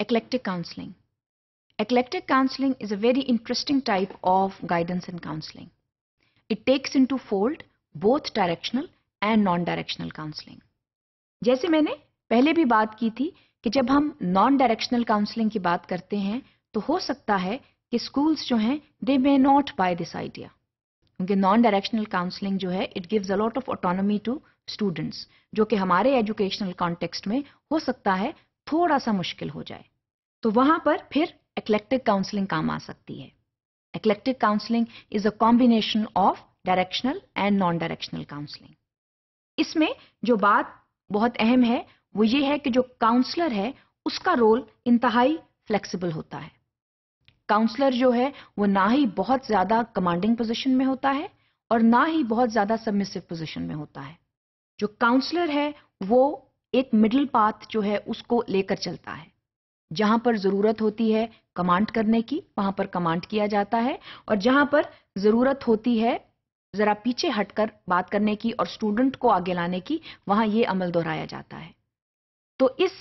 Eclectic counseling. Eclectic counseling is a very interesting type of guidance and counseling. It takes into fold both directional and non directional counselling जैसे मैंने पहले भी बात की थी कि जब हम नॉन डायरेक्शनल काउंसलिंग की बात करते हैं तो हो सकता है कि स्कूल्स जो हैं they may not buy this idea क्योंकि नॉन डायरेक्शनल काउंसलिंग जो है it gives a lot of autonomy to students जो कि हमारे एजुकेशनल कॉन्टेक्स्ट में हो सकता है थोड़ा सा मुश्किल हो जाए तो वहां पर फिर एक्लेक्टिक काउंसलिंग काम आ सकती है eclectic counselling is a combination of directional and non directional counselling इसमें जो बात बहुत अहम है वो ये है कि जो काउंसलर है उसका रोल इंतहाई फ्लेक्सिबल होता है काउंसलर जो है वो ना ही बहुत ज्यादा कमांडिंग पोजीशन में होता है और ना ही बहुत ज्यादा सबमिसिव पोजीशन में होता है जो काउंसलर है वो एक मिडिल पाथ जो है उसको लेकर चलता है जहां पर जरूरत होती है कमांड करने की वहां पर कमांड किया जाता है और जहां पर जरूरत होती है जरा पीछे हटकर बात करने की और स्टूडेंट को आगे लाने की वहां ये अमल दोहराया जाता है तो इस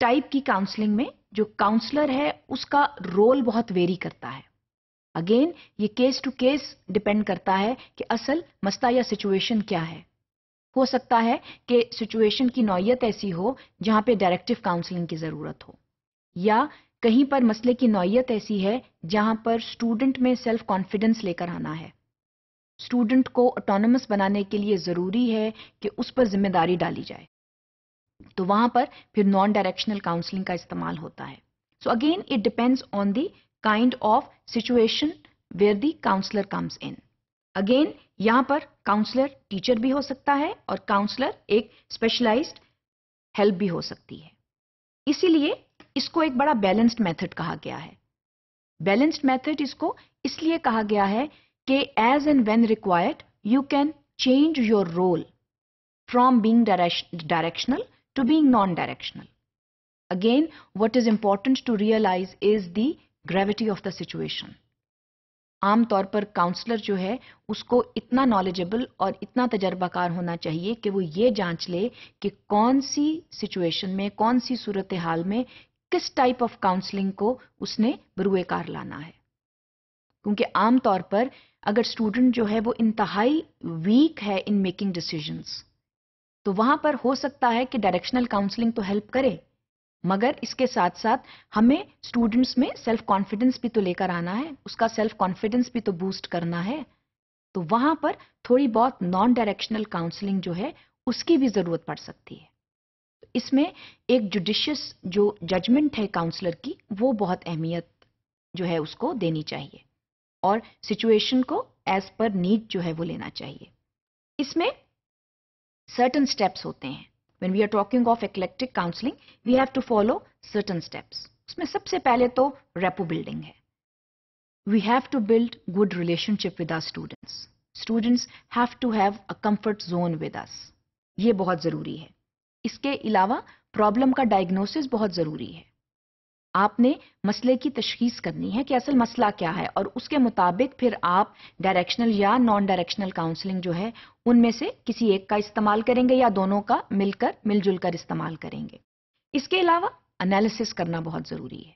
टाइप की काउंसलिंग में जो काउंसलर है उसका रोल बहुत वेरी करता है अगेन ये केस टू केस डिपेंड करता है कि असल मस्ता या सिचुएशन क्या है हो सकता है कि सिचुएशन की नौीयत ऐसी हो जहां पे डायरेक्टिव काउंसलिंग की ज़रूरत हो या कहीं पर मसले की नौीयत ऐसी है जहां पर स्टूडेंट में सेल्फ कॉन्फिडेंस लेकर आना है स्टूडेंट को ऑटोनमस बनाने के लिए ज़रूरी है कि उस पर जिम्मेदारी डाली जाए तो वहां पर फिर नॉन डायरेक्शनल काउंसलिंग का इस्तेमाल होता है so again it depends on the kind of situation where the counsellor comes in again यहां पर काउंसलर टीचर भी हो सकता है और काउंसलर एक स्पेशलाइज्ड हेल्प भी हो सकती है इसीलिए इसको एक बड़ा बैलेंस्ड मेथड कहा गया है बैलेंस्ड मेथड इसको इसलिए कहा गया है कि as and when required you can change your role from being directional to being non directional again what is important to realise is the gravity of the situation आमतौर पर काउंसलर जो है उसको इतना नॉलेजेबल और इतना तजर्बाकार होना चाहिए कि वो ये जांच ले कि कौन सी सिचुएशन में कौन सी सूरत हाल में किस टाइप ऑफ काउंसलिंग को उसने बरुएकार लाना है क्योंकि आमतौर पर अगर स्टूडेंट जो है वो इंतहाई वीक है इन मेकिंग डिसीजंस तो वहां पर हो सकता है कि डायरेक्शनल काउंसलिंग तो हेल्प करे मगर इसके साथ साथ हमें स्टूडेंट्स में सेल्फ कॉन्फिडेंस भी तो लेकर आना है उसका सेल्फ कॉन्फिडेंस भी तो बूस्ट करना है तो वहां पर थोड़ी बहुत नॉन डायरेक्शनल काउंसलिंग जो है उसकी भी जरूरत पड़ सकती है तो इसमें एक जुडिशियस जो जजमेंट है काउंसलर की वो बहुत अहमियत जो है उसको देनी चाहिए और सिचुएशन को एज पर नीड जो है वो लेना चाहिए इसमें सर्टन स्टेप्स होते हैं when we are talking of eclectic counseling, we have to follow certain steps. usme sabse pehle to rapport building hai We have to build good relationship with our students. Students have to have a comfort zone with us. ye bahut zaruri hai iske ilawa problem ka diagnosis bahut zaruri hai आपने मसले की तशखीस करनी है कि असल मसला क्या है और उसके मुताबिक फिर आप डायरेक्शनल या नॉन डायरेक्शनल काउंसलिंग जो है उनमें से किसी एक का इस्तेमाल करेंगे या दोनों का मिलकर मिलजुल कर इस्तेमाल करेंगे इसके अलावा एनालिसिस करना बहुत ज़रूरी है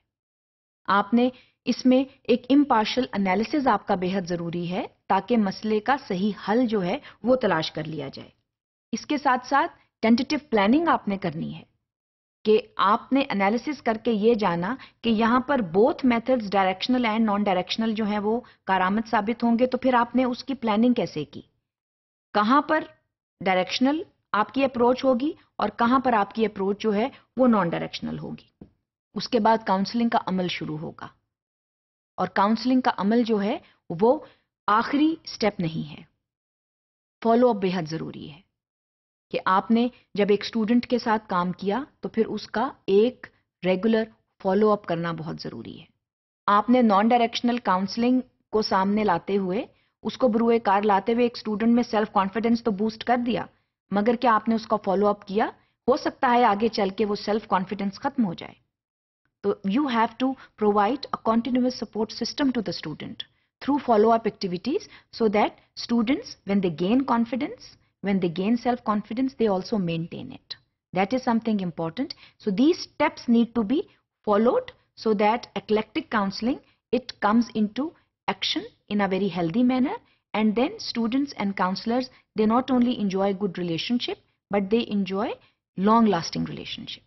आपने इसमें एक इम्पार्शल एनालिसिस आपका बेहद ज़रूरी है ताकि मसले का सही हल जो है वो तलाश कर लिया जाए इसके साथ साथ टेंटेटिव प्लानिंग आपने करनी है कि आपने एनालिसिस करके ये जाना कि यहाँ पर both methods directional and non directional जो हैं वो कारामद साबित होंगे तो फिर आपने उसकी प्लानिंग कैसे की कहाँ पर डायरेक्शनल आपकी अप्रोच होगी और कहाँ पर आपकी अप्रोच जो है वो नॉन डायरेक्शनल होगी उसके बाद काउंसलिंग का अमल शुरू होगा और काउंसलिंग का अमल जो है वो आखिरी स्टेप नहीं है फॉलो अप बेहद ज़रूरी है कि आपने जब एक स्टूडेंट के साथ काम किया तो फिर उसका एक रेगुलर फॉलो अप करना बहुत ज़रूरी है आपने नॉन डायरेक्शनल काउंसलिंग को सामने लाते हुए उसको बुरुए कार लाते हुए एक स्टूडेंट में सेल्फ कॉन्फिडेंस तो बूस्ट कर दिया मगर क्या आपने उसका फॉलो अप किया हो सकता है आगे चल के वो सेल्फ कॉन्फिडेंस खत्म हो जाए तो you have to provide a continuous support system to the student through follow up activities so that students when they gain confidence When they gain self-confidence, they also maintain it. That is something important. So these steps need to be followed so that eclectic counseling, it comes into action in a very healthy manner and then students and counselors, they not only enjoy good relationship, but they enjoy long lasting relationship.